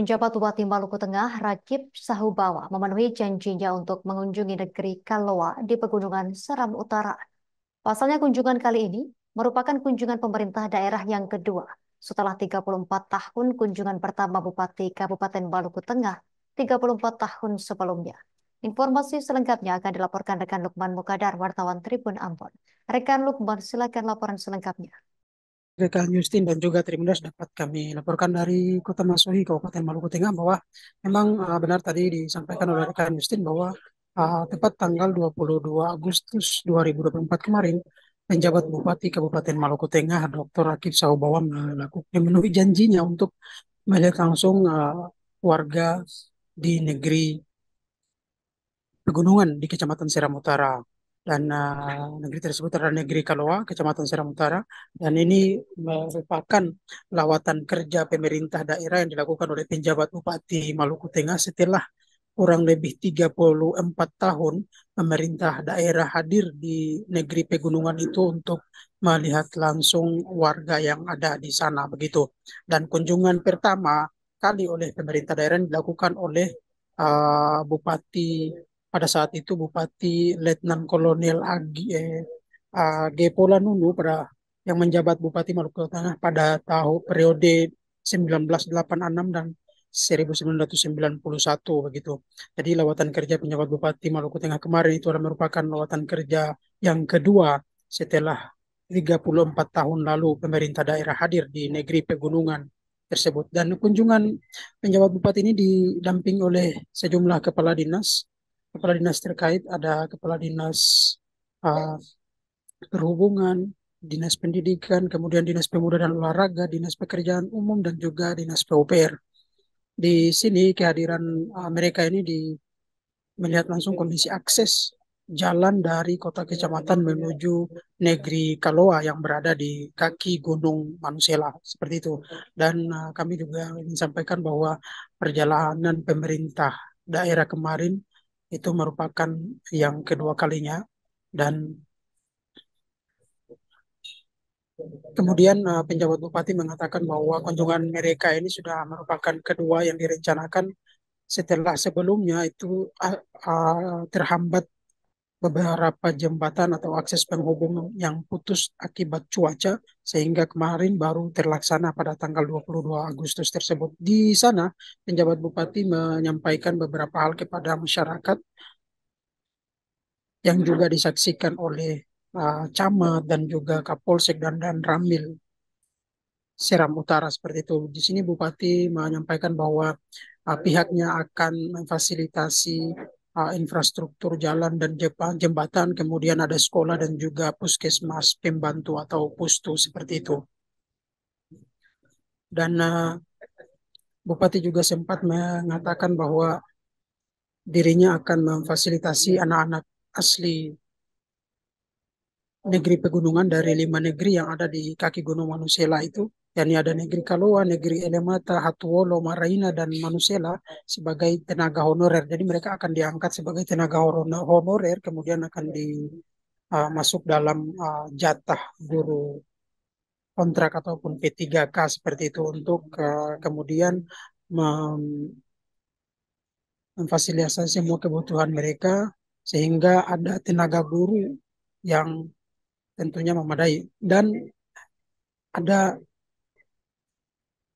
Penjabat Bupati Maluku Tengah, Rakib Sahubawa, memenuhi janjinya untuk mengunjungi negeri Kaloa di Pegunungan Seram Utara. Pasalnya kunjungan kali ini merupakan kunjungan pemerintah daerah yang kedua setelah 34 tahun kunjungan pertama Bupati Kabupaten Maluku Tengah 34 tahun sebelumnya. Informasi selengkapnya akan dilaporkan rekan Lukman Mukadar, wartawan Tribun Ambon. Rekan Lukman, silakan laporan selengkapnya. Rekan Justin dan juga Trimidas dapat kami laporkan dari Kota Masuhi, Kabupaten Maluku Tengah bahwa memang uh, benar tadi disampaikan oleh rekan Justin bahwa uh, tepat tanggal 22 Agustus 2024 kemarin penjabat Bupati Kabupaten Maluku Tengah Dr. Akif Saubawa melakukan memenuhi janjinya untuk melihat langsung uh, warga di negeri pegunungan di Kecamatan Seram Utara dan uh, negeri tersebut adalah negeri Kaloa, Kecamatan Seram Utara. Dan ini merupakan lawatan kerja pemerintah daerah yang dilakukan oleh penjabat Bupati Maluku Tengah setelah kurang lebih 34 tahun pemerintah daerah hadir di negeri pegunungan itu untuk melihat langsung warga yang ada di sana begitu. Dan kunjungan pertama kali oleh pemerintah daerah dilakukan oleh uh, Bupati pada saat itu Bupati Letnan Kolonel Agi eh, AG Pola Nunu pada yang menjabat Bupati Maluku Tengah pada tahun periode 1986 dan 1991 begitu. Jadi lawatan kerja penjabat Bupati Maluku Tengah kemarin itu adalah merupakan lawatan kerja yang kedua setelah 34 tahun lalu pemerintah daerah hadir di negeri pegunungan tersebut dan kunjungan penjabat bupati ini didamping oleh sejumlah kepala dinas kepala dinas terkait ada kepala dinas uh, perhubungan, dinas pendidikan, kemudian dinas pemuda dan olahraga, dinas pekerjaan umum dan juga dinas PUPR. Di sini kehadiran uh, mereka ini di melihat langsung kondisi akses jalan dari kota kecamatan menuju negeri Kaloa yang berada di kaki Gunung Manusela seperti itu. Dan uh, kami juga ingin sampaikan bahwa perjalanan pemerintah daerah kemarin itu merupakan yang kedua kalinya dan kemudian eh, penjabat bupati mengatakan bahwa kunjungan mereka ini sudah merupakan kedua yang direncanakan setelah sebelumnya itu uh, uh, terhambat beberapa jembatan atau akses penghubung yang putus akibat cuaca sehingga kemarin baru terlaksana pada tanggal 22 Agustus tersebut. Di sana penjabat bupati menyampaikan beberapa hal kepada masyarakat yang juga disaksikan oleh uh, camat dan juga Kapolsek dan dan Ramil Seram Utara seperti itu. Di sini bupati menyampaikan bahwa uh, pihaknya akan memfasilitasi Eh, infrastruktur jalan dan jembatan, kemudian ada sekolah dan juga puskesmas pembantu atau pustu seperti itu. Dan uh, Bupati juga sempat mengatakan bahwa dirinya akan memfasilitasi anak-anak asli negeri pegunungan dari lima negeri yang ada di kaki Gunung Manusela itu yakni ada negeri Kaloa, negeri Elemata, Hatuolo, Maraina, dan Manusela sebagai tenaga honorer. Jadi mereka akan diangkat sebagai tenaga honorer, kemudian akan di, uh, masuk dalam uh, jatah guru kontrak ataupun P3K seperti itu untuk uh, kemudian mem memfasilitasi semua kebutuhan mereka sehingga ada tenaga guru yang tentunya memadai dan ada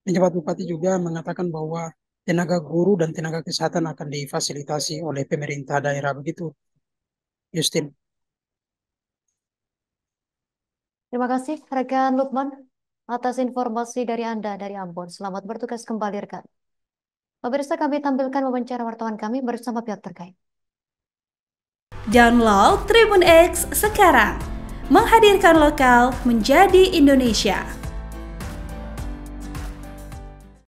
Iya, Penjabat Bupati juga mengatakan bahwa tenaga guru dan tenaga kesehatan akan difasilitasi oleh pemerintah daerah begitu. Justin. Terima kasih rekan Lukman atas informasi dari Anda dari Ambon. Selamat bertugas kembali rekan. Pemirsa kami tampilkan wawancara wartawan kami bersama pihak terkait. Download Tribun X sekarang. Menghadirkan lokal menjadi Indonesia.